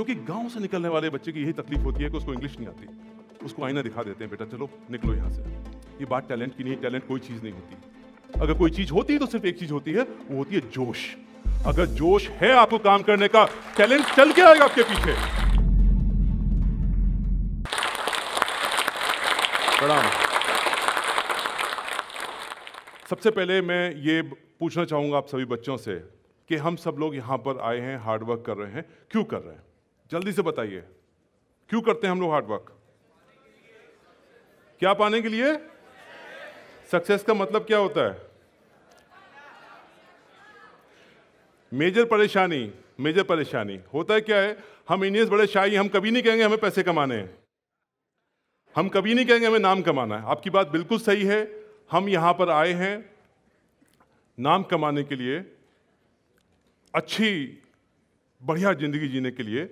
क्योंकि गांव से निकलने वाले बच्चे की यही तकलीफ होती है कि उसको इंग्लिश नहीं आती उसको आईना दिखा देते हैं बेटा चलो निकलो यहाँ से ये बात टैलेंट की नहीं टैलेंट कोई चीज़ नहीं होती अगर कोई चीज़ होती है तो सिर्फ एक चीज़ होती है वो होती है जोश अगर जोश है आपको काम करने का टैलेंट चल के आएगा आपके पीछे सबसे पहले मैं ये पूछना चाहूंगा आप सभी बच्चों से कि हम सब लोग यहां पर आए हैं हार्डवर्क कर रहे हैं क्यों कर रहे हैं जल्दी से बताइए क्यों करते हैं हम लोग हार्डवर्क क्या पाने के लिए सक्सेस का मतलब क्या होता है मेजर परेशानी मेजर परेशानी होता है क्या है हम इंडियंस बड़े शाही हम कभी नहीं कहेंगे हमें पैसे कमाने हैं हम कभी नहीं कहेंगे हमें नाम कमाना है आपकी बात बिल्कुल सही है हम यहां पर आए हैं नाम कमाने के लिए अच्छी बढ़िया ज़िंदगी जीने के लिए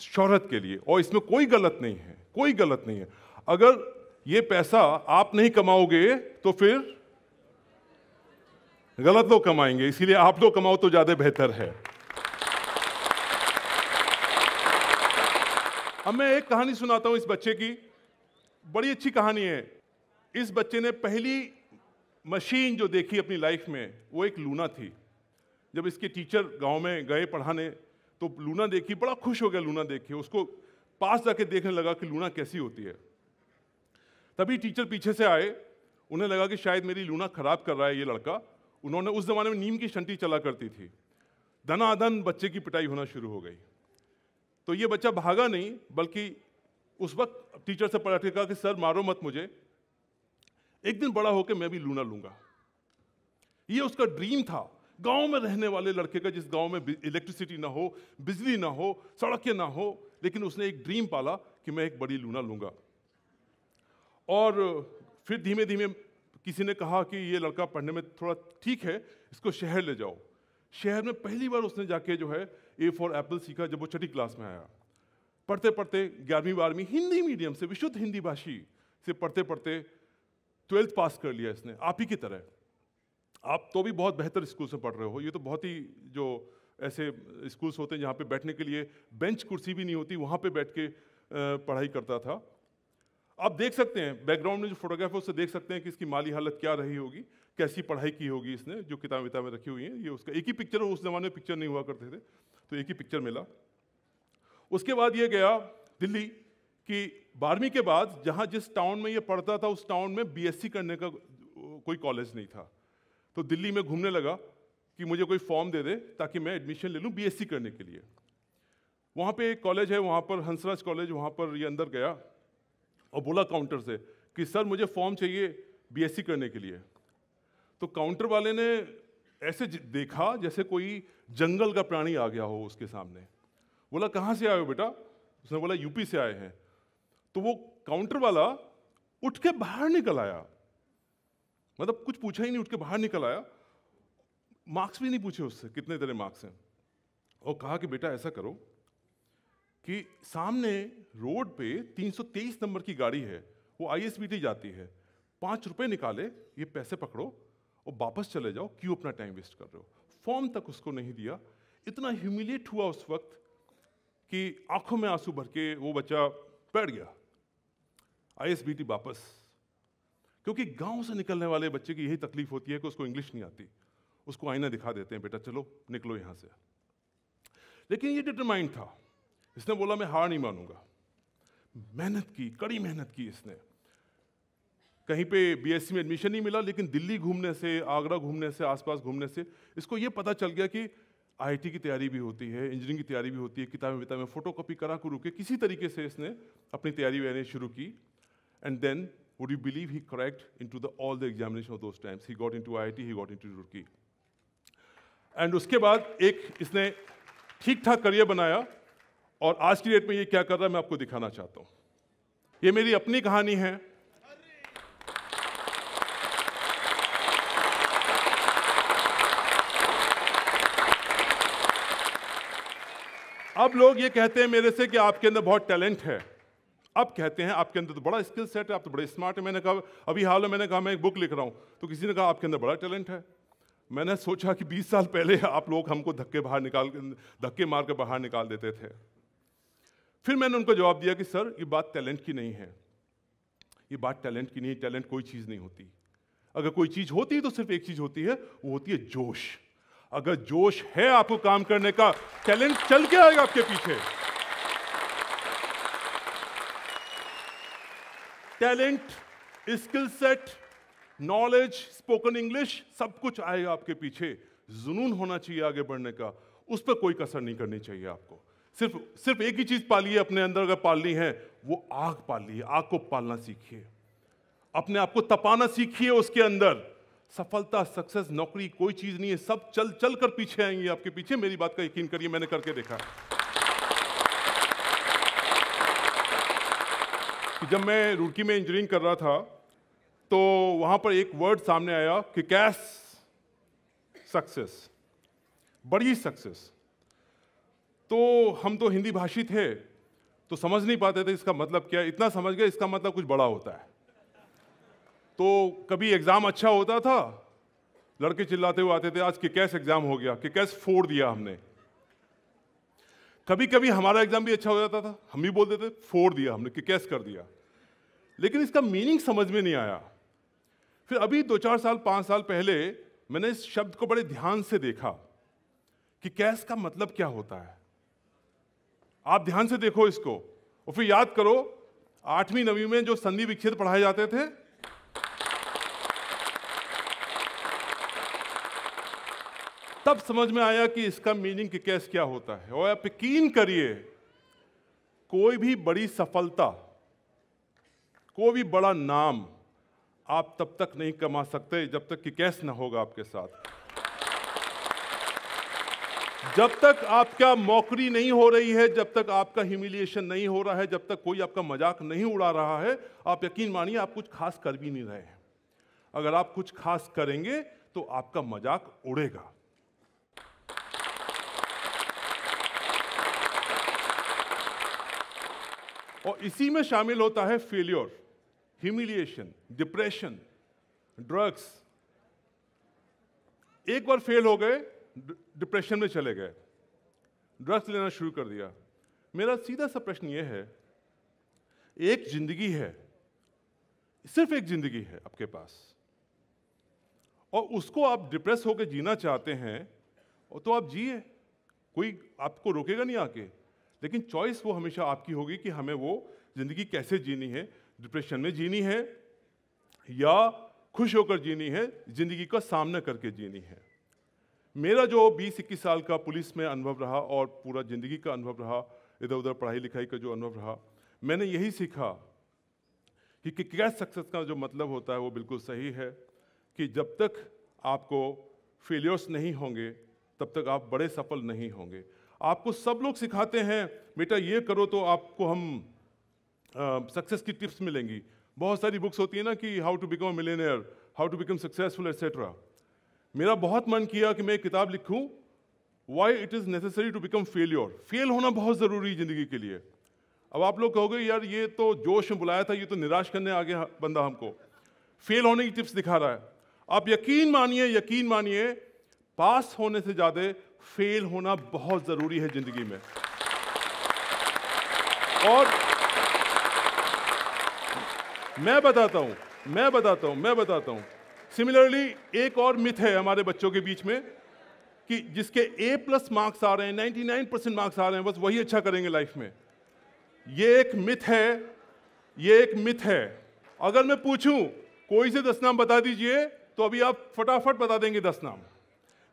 शोहरत के लिए और इसमें कोई गलत नहीं है कोई गलत नहीं है अगर ये पैसा आप नहीं कमाओगे तो फिर गलत लोग कमाएंगे इसीलिए आप लोग कमाओ तो ज़्यादा बेहतर है अब मैं एक कहानी सुनाता हूं इस बच्चे की बड़ी अच्छी कहानी है इस बच्चे ने पहली मशीन जो देखी अपनी लाइफ में वो एक लूना थी जब इसके टीचर गांव में गए पढ़ाने तो लूना देखी बड़ा खुश हो गया लूना देखे उसको पास जाके देखने लगा कि लूना कैसी होती है तभी टीचर पीछे से आए उन्हें लगा कि शायद मेरी लूना ख़राब कर रहा है ये लड़का उन्होंने उस ज़माने में नीम की शंटी चला करती थी धनाधन बच्चे की पिटाई होना शुरू हो गई तो ये बच्चा भागा नहीं बल्कि उस वक्त टीचर से पलट के कहा कि सर मारो मत मुझे एक दिन बड़ा होकर मैं भी लूना लूँगा ये उसका ड्रीम था गांव में रहने वाले लड़के का जिस गांव में इलेक्ट्रिसिटी ना हो बिजली ना हो सड़कें ना हो लेकिन उसने एक ड्रीम पाला कि मैं एक बड़ी लूना लूंगा और फिर धीमे धीमे किसी ने कहा कि ये लड़का पढ़ने में थोड़ा ठीक है इसको शहर ले जाओ शहर में पहली बार उसने जाके जो है ए फॉर एप्पल सीखा जब वो छठी क्लास में आया पढ़ते पढ़ते ग्यारहवीं बारहवीं हिंदी मीडियम से विशुद्ध हिंदी भाषी से पढ़ते पढ़ते ट्वेल्थ पास कर लिया इसने आप ही की तरह आप तो भी बहुत बेहतर स्कूल से पढ़ रहे हो ये तो बहुत ही जो ऐसे स्कूल्स होते हैं जहाँ पे बैठने के लिए बेंच कुर्सी भी नहीं होती वहाँ पे बैठ के पढ़ाई करता था आप देख सकते हैं बैकग्राउंड में जो फोटोग्राफ है उससे देख सकते हैं कि इसकी माली हालत क्या रही होगी कैसी पढ़ाई की होगी इसने जो किताब किताबें रखी हुई हैं ये उसका एक ही पिक्चर उस जमाने में पिक्चर नहीं हुआ करते थे तो एक ही पिक्चर मिला उसके बाद ये गया दिल्ली कि बारहवीं के बाद जहाँ जिस टाउन में ये पढ़ता था उस टाउन में बी करने का कोई कॉलेज नहीं था तो दिल्ली में घूमने लगा कि मुझे कोई फॉर्म दे दे ताकि मैं एडमिशन ले लूँ बी करने के लिए वहाँ पे एक कॉलेज है वहाँ पर हंसराज कॉलेज वहाँ पर ये अंदर गया और बोला काउंटर से कि सर मुझे फॉर्म चाहिए बी करने के लिए तो काउंटर वाले ने ऐसे देखा जैसे कोई जंगल का प्राणी आ गया हो उसके सामने बोला कहाँ से आए हो बेटा उसने बोला यूपी से आए हैं तो वो काउंटर वाला उठ के बाहर निकल आया मतलब कुछ पूछा ही नहीं उठ के बाहर निकल आया मार्क्स भी नहीं पूछे उससे कितने तेरे मार्क्स हैं और कहा कि बेटा ऐसा करो कि सामने रोड पे 323 नंबर की गाड़ी है वो आई जाती है पाँच रुपये निकाले ये पैसे पकड़ो और वापस चले जाओ क्यों अपना टाइम वेस्ट कर रहे हो फॉर्म तक उसको नहीं दिया इतना ह्यूमिलिएट हुआ उस वक्त कि आंखों में आंसू भर के वो बच्चा बैठ गया आई वापस क्योंकि गांव से निकलने वाले बच्चे की यही तकलीफ होती है कि उसको इंग्लिश नहीं आती उसको आईना दिखा देते हैं बेटा चलो निकलो यहाँ से लेकिन ये डिटरमाइंड था इसने बोला मैं हार नहीं मानूंगा मेहनत की कड़ी मेहनत की इसने कहीं पे बीएससी में एडमिशन नहीं मिला लेकिन दिल्ली घूमने से आगरा घूमने से आसपास घूमने से इसको ये पता चल गया कि आईटी की तैयारी भी होती है इंजीनियरिंग की तैयारी भी होती है किताबें विताबें फोटो कॉपी करा करू के किसी तरीके से इसने अपनी तैयारी वैयारी शुरू की and then Would you believe he cracked into the, all the examination of those times? He got into IIT, he got into Roorkee and उसके बाद एक इसने ठीक ठाक करियर बनाया और आज की डेट में ये क्या कर रहा है मैं आपको दिखाना चाहता हूँ ये मेरी अपनी कहानी है अब लोग ये कहते हैं मेरे से कि आपके अंदर बहुत टैलेंट है अब कहते हैं आपके अंदर तो बड़ा स्किल सेट है आप तो बड़े स्मार्ट है मैंने कहा अभी हाल में मैंने कहा मैं एक बुक लिख रहा हूँ तो किसी ने कहा आपके अंदर बड़ा टैलेंट है मैंने सोचा कि 20 साल पहले आप लोग हमको धक्के बाहर निकाल धक्के मार कर बाहर निकाल देते थे फिर मैंने उनको जवाब दिया कि सर ये बात टैलेंट की नहीं है ये बात टैलेंट की नहीं टैलेंट कोई चीज़ नहीं होती अगर कोई चीज़ होती है तो सिर्फ एक चीज़ होती है वो होती है जोश अगर जोश है आपको काम करने का टैलेंट चल के आएगा आपके पीछे talent skill set knowledge spoken English सब कुछ आएगा आपके पीछे जुनून होना चाहिए आगे बढ़ने का उस पर कोई कसर नहीं करनी चाहिए आपको सिर्फ सिर्फ एक ही चीज पालिए अपने अंदर अगर पालनी है वो आग पालिए आग को पालना सीखिए अपने आप को तपाना सीखिए उसके अंदर सफलता सक्सेस नौकरी कोई चीज नहीं है सब चल चल कर पीछे आएंगे आपके पीछे मेरी बात का यकीन करिए मैंने करके देखा कि जब मैं रुड़की में इंजीनियरिंग कर रहा था तो वहाँ पर एक वर्ड सामने आया कि कैश सक्सेस बड़ी सक्सेस तो हम तो हिंदी भाषी थे तो समझ नहीं पाते थे इसका मतलब क्या है इतना समझ गए इसका मतलब कुछ बड़ा होता है तो कभी एग्ज़ाम अच्छा होता था लड़के चिल्लाते हुए आते थे आज के कैस एग्ज़ाम हो गया कि कैस फोड़ दिया हमने कभी कभी हमारा एग्ज़ाम भी अच्छा हो जाता था हम भी बोलते थे फोड़ दिया हमने कि कैस कर दिया लेकिन इसका मीनिंग समझ में नहीं आया फिर अभी दो चार साल पांच साल पहले मैंने इस शब्द को बड़े ध्यान से देखा कि कैश का मतलब क्या होता है आप ध्यान से देखो इसको और फिर याद करो आठवीं नवीं में जो संधि विक्षेद पढ़ाए जाते थे तब समझ में आया कि इसका मीनिंग कैश क्या होता है और आप यकीन करिए कोई भी बड़ी सफलता कोई भी बड़ा नाम आप तब तक नहीं कमा सकते जब तक कि कैश ना होगा आपके साथ जब तक आपका मौकरी नहीं हो रही है जब तक आपका ह्यूमिलिएशन नहीं हो रहा है जब तक कोई आपका मजाक नहीं उड़ा रहा है आप यकीन मानिए आप कुछ खास कर भी नहीं रहे हैं अगर आप कुछ खास करेंगे तो आपका मजाक उड़ेगा और इसी में शामिल होता है फेल्योर ह्यूमिलिएशन डिप्रेशन ड्रग्स एक बार फेल हो गए डिप्रेशन में चले गए ड्रग्स लेना शुरू कर दिया मेरा सीधा सा प्रश्न यह है एक जिंदगी है सिर्फ एक जिंदगी है आपके पास और उसको आप डिप्रेस होकर जीना चाहते हैं तो आप जिए कोई आपको रोकेगा नहीं आके लेकिन चॉइस वो हमेशा आपकी होगी कि हमें वो ज़िंदगी कैसे जीनी है डिप्रेशन में जीनी है या खुश होकर जीनी है जिंदगी का सामना करके जीनी है मेरा जो 20 इक्कीस साल का पुलिस में अनुभव रहा और पूरा ज़िंदगी का अनुभव रहा इधर उधर पढ़ाई लिखाई का जो अनुभव रहा मैंने यही सीखा कि, कि क्या सक्सेस का जो मतलब होता है वो बिल्कुल सही है कि जब तक आपको फेलियर्स नहीं होंगे तब तक आप बड़े सफल नहीं होंगे आपको सब लोग सिखाते हैं बेटा ये करो तो आपको हम सक्सेस की टिप्स मिलेंगी बहुत सारी बुक्स होती है ना कि how to become millionaire how to become successful etcetera मेरा बहुत मन किया कि मैं एक किताब लिखूं why it is necessary to become failure fail होना बहुत ज़रूरी है ज़िंदगी के लिए अब आप लोग कहोगे यार ये तो जोश में बुलाया था ये तो निराश करने आ गया बंदा हमको फेल होने की टिप्स दिखा रहा है आप यकीन मानिए यकीन मानिए पास होने से ज़्यादा फेल होना बहुत ज़रूरी है ज़िंदगी में और मैं बताता हूँ मैं बताता हूँ मैं बताता हूँ सिमिलरली एक और मिथ है हमारे बच्चों के बीच में कि जिसके ए प्लस मार्क्स आ रहे हैं 99 परसेंट मार्क्स आ रहे हैं बस वही अच्छा करेंगे लाइफ में ये एक मिथ है ये एक मिथ है अगर मैं पूछूं कोई से दस नाम बता दीजिए तो अभी आप फटाफट बता देंगे दस नाम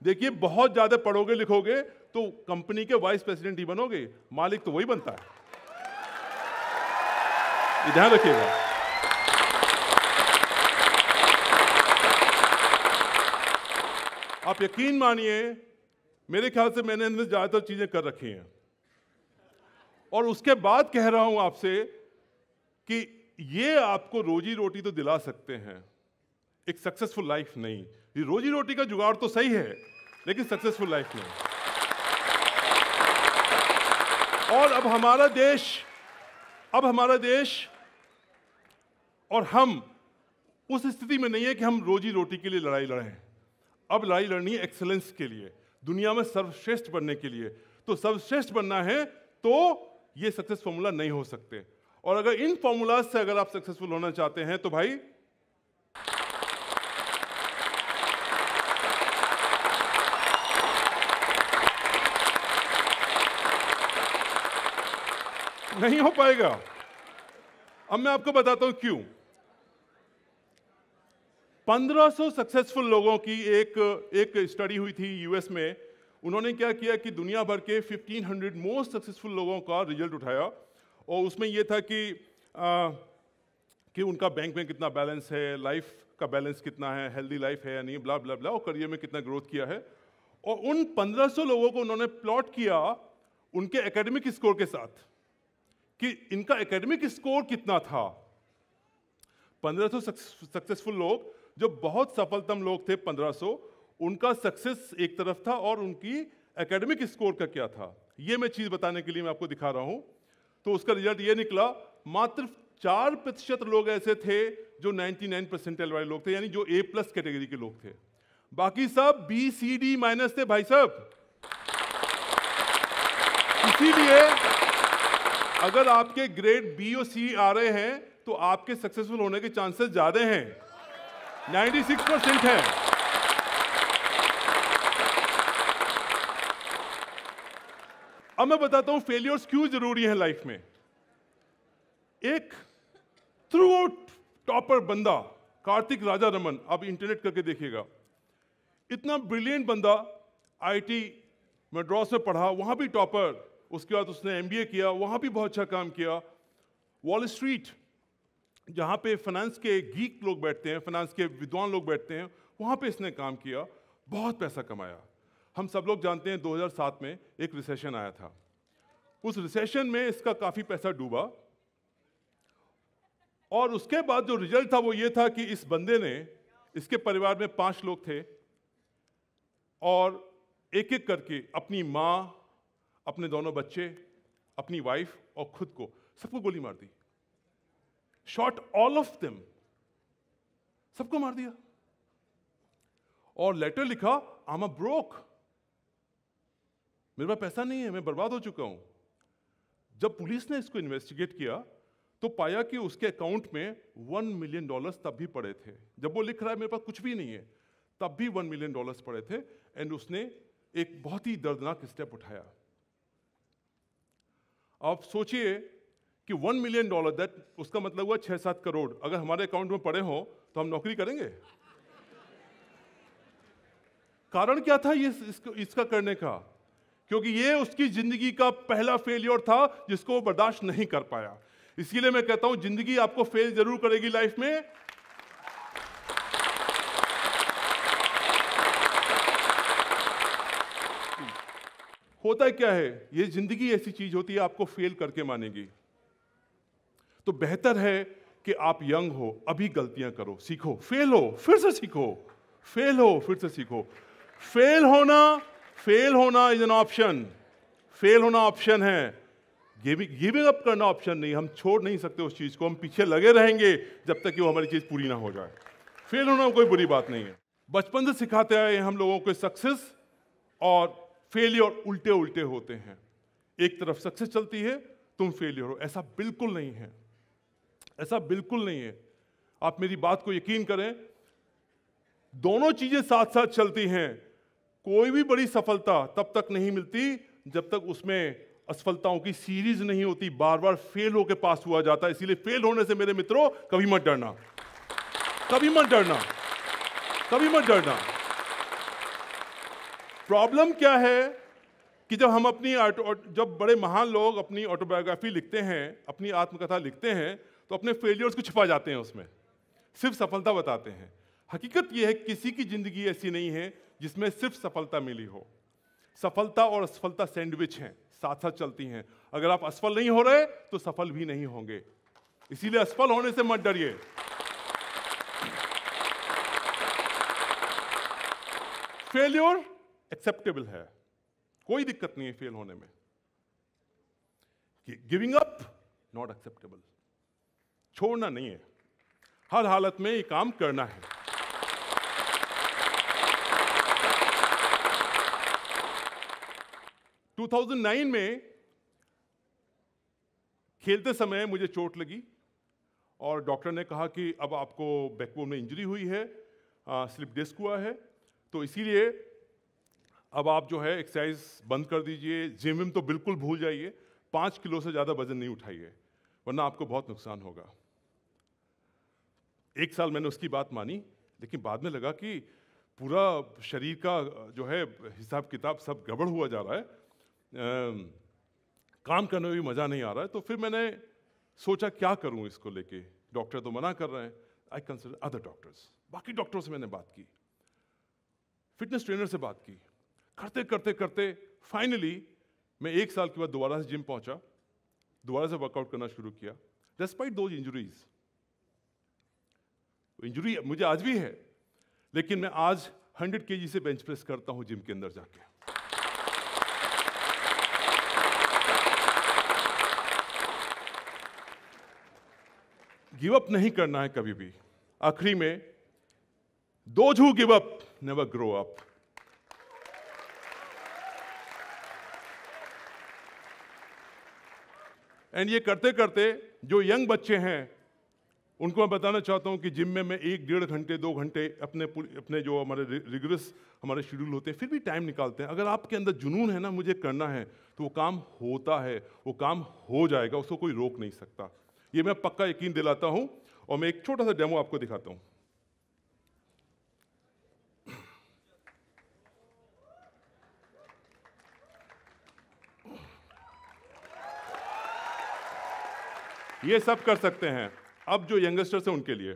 देखिए बहुत ज़्यादा पढ़ोगे लिखोगे तो कंपनी के वाइस प्रेसिडेंट ही बनोगे मालिक तो वही बनता है ध्यान रखिएगा आप यकीन मानिए मेरे ख्याल से मैंने इनमें ज़्यादातर चीज़ें कर रखी हैं और उसके बाद कह रहा हूं आपसे कि ये आपको रोजी रोटी तो दिला सकते हैं एक सक्सेसफुल लाइफ नहीं ये रोजी रोटी का जुगाड़ तो सही है लेकिन सक्सेसफुल लाइफ नहीं और अब हमारा देश अब हमारा देश और हम उस स्थिति में नहीं है कि हम रोजी रोटी के लिए लड़ाई लड़ें अब लड़ाई लड़नी है एक्सेलेंस के लिए दुनिया में सर्वश्रेष्ठ बनने के लिए तो सर्वश्रेष्ठ बनना है तो ये सक्सेस फॉर्मूला नहीं हो सकते और अगर इन फॉर्मूला से अगर आप सक्सेसफुल होना चाहते हैं तो भाई नहीं हो पाएगा अब मैं आपको बताता हूं क्यों 1500 सक्सेसफुल लोगों की एक एक स्टडी हुई थी यूएस में उन्होंने क्या किया कि दुनिया भर के 1500 मोस्ट सक्सेसफुल लोगों का रिजल्ट उठाया और उसमें यह था कि आ, कि उनका बैंक में कितना बैलेंस है लाइफ का बैलेंस कितना है हेल्दी लाइफ है या नहीं ब्ला ब्ला ब्ला और करियर में कितना ग्रोथ किया है और उन 1500 लोगों को उन्होंने प्लॉट किया उनके एकेडमिक स्कोर के साथ कि इनका एकेडमिक स्कोर कितना था 1500 सक्सेसफुल लोग जो बहुत सफलतम लोग थे 1500 उनका सक्सेस एक तरफ था और उनकी एकेडमिक स्कोर का क्या था ये मैं चीज़ बताने के लिए मैं आपको दिखा रहा हूं तो उसका रिजल्ट ये निकला मात्र चार प्रतिशत लोग ऐसे थे जो 99 परसेंटेज वाले लोग थे यानी जो ए प्लस कैटेगरी के लोग थे बाकी सब बी सी डी माइनस थे भाई साहब इसीलिए अगर आपके ग्रेड बी और सी आ रहे हैं तो आपके सक्सेसफुल होने के चांसेस ज़्यादा हैं 96 परसेंट है अब मैं बताता हूं फेलियर्स क्यों जरूरी हैं लाइफ में एक थ्रू आउट टॉपर बंदा कार्तिक राजा रमन आप इंटरनेट करके देखिएगा इतना ब्रिलियंट बंदा आईटी मद्रास में पढ़ा वहां भी टॉपर उसके बाद उसने एमबीए किया वहां भी बहुत अच्छा काम किया वॉल स्ट्रीट जहाँ पे फाइनेंस के गीक लोग बैठते हैं फाइनेंस के विद्वान लोग बैठते हैं वहाँ पे इसने काम किया बहुत पैसा कमाया हम सब लोग जानते हैं 2007 में एक रिसेशन आया था उस रिसेशन में इसका काफ़ी पैसा डूबा और उसके बाद जो रिजल्ट था वो ये था कि इस बंदे ने इसके परिवार में पांच लोग थे और एक एक करके अपनी माँ अपने दोनों बच्चे अपनी वाइफ और खुद को सबको गोली मार दी शॉट ऑल ऑफ देम सबको मार दिया और लेटर लिखा आम अ ब्रोक मेरे पास पैसा नहीं है मैं बर्बाद हो चुका हूं जब पुलिस ने इसको इन्वेस्टिगेट किया तो पाया कि उसके अकाउंट में वन मिलियन डॉलर्स तब भी पड़े थे जब वो लिख रहा है मेरे पास कुछ भी नहीं है तब भी वन मिलियन डॉलर्स पड़े थे एंड उसने एक बहुत ही दर्दनाक स्टेप उठाया आप सोचिए कि वन मिलियन डॉलर दैट उसका मतलब हुआ छः सात करोड़ अगर हमारे अकाउंट में पड़े हों तो हम नौकरी करेंगे कारण क्या था ये इसको, इसका करने का क्योंकि ये उसकी जिंदगी का पहला फेलियर था जिसको वो बर्दाश्त नहीं कर पाया इसीलिए मैं कहता हूं जिंदगी आपको फेल जरूर करेगी लाइफ में होता है क्या है ये जिंदगी ऐसी चीज होती है आपको फेल करके मानेगी तो बेहतर है कि आप यंग हो अभी गलतियां करो सीखो फेल हो फिर से सीखो फेल हो फिर से सीखो फेल होना फेल होना इज एन ऑप्शन फेल होना ऑप्शन है गिविंग अप करना ऑप्शन नहीं हम छोड़ नहीं सकते उस चीज़ को हम पीछे लगे रहेंगे जब तक कि वो हमारी चीज़ पूरी ना हो जाए फेल होना कोई बुरी बात नहीं है बचपन से सिखाते आए हम लोगों को सक्सेस और फेलियर उल्टे उल्टे होते हैं एक तरफ सक्सेस चलती है तुम फेलियर हो ऐसा बिल्कुल नहीं है ऐसा बिल्कुल नहीं है आप मेरी बात को यकीन करें दोनों चीजें साथ साथ चलती हैं कोई भी बड़ी सफलता तब तक नहीं मिलती जब तक उसमें असफलताओं की सीरीज नहीं होती बार बार फेल होकर पास हुआ जाता है इसीलिए फेल होने से मेरे मित्रों कभी मत डरना कभी मत डरना कभी मत डरना प्रॉब्लम क्या है कि जब हम अपनी जब बड़े महान लोग अपनी ऑटोबायोग्राफी लिखते हैं अपनी आत्मकथा लिखते हैं तो अपने फेलियर्स को छिपा जाते हैं उसमें सिर्फ सफलता बताते हैं हकीकत यह है किसी की ज़िंदगी ऐसी नहीं है जिसमें सिर्फ सफलता मिली हो सफलता और असफलता सैंडविच हैं साथ साथ चलती हैं अगर आप असफल नहीं हो रहे तो सफल भी नहीं होंगे इसीलिए असफल होने से मत डरिए फेल्योर एक्सेप्टेबल है कोई दिक्कत नहीं है फेल होने में गिविंग अप नॉट एक्सेप्टेबल छोड़ना नहीं है हर हालत में ये काम करना है टू थाउजेंड नाइन में खेलते समय मुझे चोट लगी और डॉक्टर ने कहा कि अब आपको बैकबोन में इंजरी हुई है आ, स्लिप डिस्क हुआ है तो इसीलिए अब आप जो है एक्सरसाइज बंद कर दीजिए जिम विम तो बिल्कुल भूल जाइए पाँच किलो से ज़्यादा वजन नहीं उठाइए वरना आपको बहुत नुकसान होगा एक साल मैंने उसकी बात मानी लेकिन बाद में लगा कि पूरा शरीर का जो है हिसाब किताब सब गड़बड़ हुआ जा रहा है आ, काम करने में भी मज़ा नहीं आ रहा है तो फिर मैंने सोचा क्या करूं इसको लेके डॉक्टर तो मना कर रहे हैं आई कंसिडर अदर डॉक्टर्स बाकी डॉक्टरों से मैंने बात की फिटनेस ट्रेनर से बात की करते करते करते फाइनली मैं एक साल के बाद दोबारा से जिम पहुंचा दोबारा से वर्कआउट करना शुरू किया डिस्पाइट दोज इंजरीज़ इंजरी मुझे आज भी है लेकिन मैं आज 100 के से बेंच प्रेस करता हूं जिम के अंदर जाके गिव अप नहीं करना है कभी भी आखिरी में दो झू give up never grow up and ये करते करते जो यंग बच्चे हैं उनको मैं बताना चाहता हूँ कि जिम में मैं एक डेढ़ घंटे दो घंटे अपने अपने जो हमारे रिगरस हमारे शेड्यूल होते हैं फिर भी टाइम निकालते हैं अगर आपके अंदर जुनून है ना मुझे करना है तो वो काम होता है वो काम हो जाएगा उसको कोई रोक नहीं सकता ये मैं पक्का यकीन दिलाता हूँ और मैं एक छोटा सा डेमो आपको दिखाता हूँ ये सब कर सकते हैं अब जो यंगस्टर्स हैं उनके लिए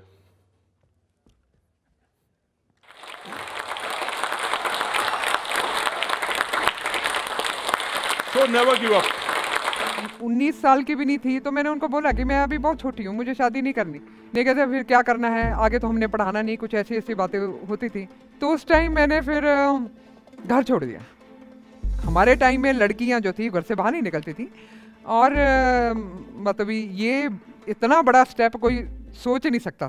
सो नेवर गिव अप 19 साल की भी नहीं थी तो मैंने उनको बोला कि मैं अभी बहुत छोटी हूँ मुझे शादी नहीं करनी नहीं कहते फिर क्या करना है आगे तो हमने पढ़ाना नहीं कुछ ऐसी ऐसी बातें होती थी तो उस टाइम मैंने फिर घर छोड़ दिया हमारे टाइम में लड़कियाँ जो थी घर से बाहर नहीं निकलती थी और मतलब ये इतना बड़ा स्टेप कोई सोच नहीं सकता